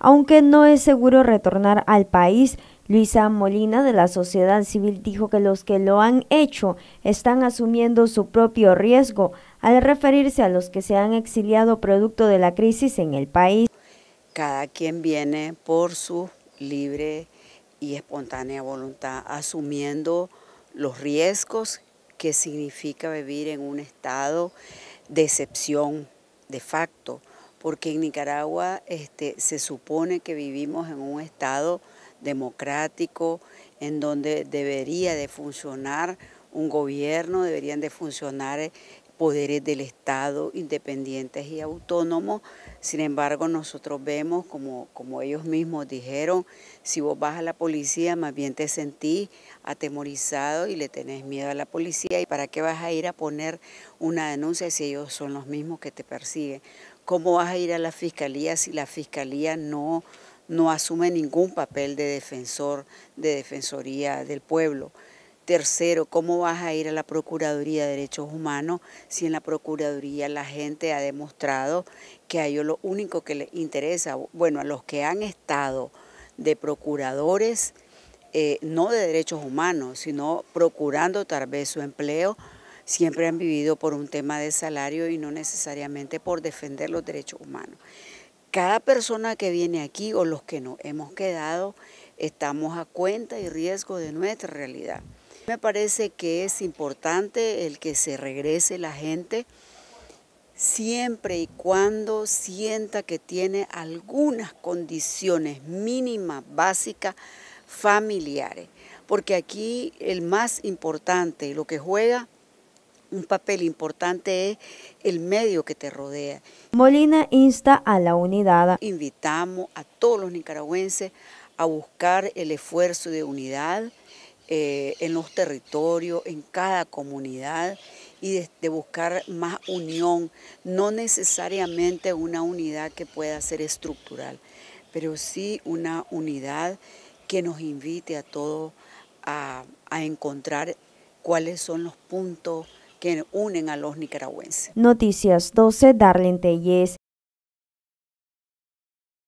Aunque no es seguro retornar al país, Luisa Molina de la sociedad civil dijo que los que lo han hecho están asumiendo su propio riesgo al referirse a los que se han exiliado producto de la crisis en el país. Cada quien viene por su libre y espontánea voluntad, asumiendo los riesgos que significa vivir en un estado de excepción de facto, porque en Nicaragua este, se supone que vivimos en un Estado democrático, en donde debería de funcionar un gobierno, deberían de funcionar poderes del Estado independientes y autónomos. Sin embargo, nosotros vemos, como, como ellos mismos dijeron, si vos vas a la policía, más bien te sentís atemorizado y le tenés miedo a la policía. ¿Y para qué vas a ir a poner una denuncia si ellos son los mismos que te persiguen? ¿Cómo vas a ir a la fiscalía si la fiscalía no, no asume ningún papel de defensor, de defensoría del pueblo? Tercero, ¿cómo vas a ir a la Procuraduría de Derechos Humanos si en la Procuraduría la gente ha demostrado que a ellos lo único que les interesa, bueno, a los que han estado de procuradores, eh, no de derechos humanos, sino procurando tal vez su empleo, siempre han vivido por un tema de salario y no necesariamente por defender los derechos humanos. Cada persona que viene aquí o los que nos hemos quedado, estamos a cuenta y riesgo de nuestra realidad. Me parece que es importante el que se regrese la gente siempre y cuando sienta que tiene algunas condiciones mínimas, básicas, familiares. Porque aquí el más importante, lo que juega un papel importante es el medio que te rodea. Molina insta a la unidad. Invitamos a todos los nicaragüenses a buscar el esfuerzo de unidad, eh, en los territorios, en cada comunidad y de, buscar más unión, no necesariamente una unidad que pueda ser estructural, pero sí una unidad que nos invite a todos a, encontrar cuáles son los puntos que unen a los nicaragüenses. Noticias 12, Darlene